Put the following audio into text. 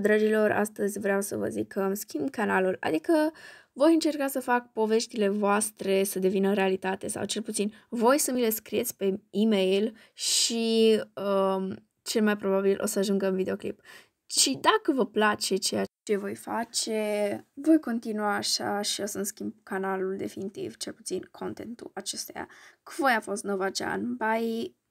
Dragilor, astăzi vreau să vă zic că îmi schimb canalul, adică voi încerca să fac poveștile voastre să devină realitate sau cel puțin voi să mi le scrieți pe e-mail și um, cel mai probabil o să ajungă în videoclip. Și dacă vă place ceea ce voi face, voi continua așa și o să-mi schimb canalul definitiv, cel puțin contentul acesteia. Cu voi a fost Nova Jean, bye!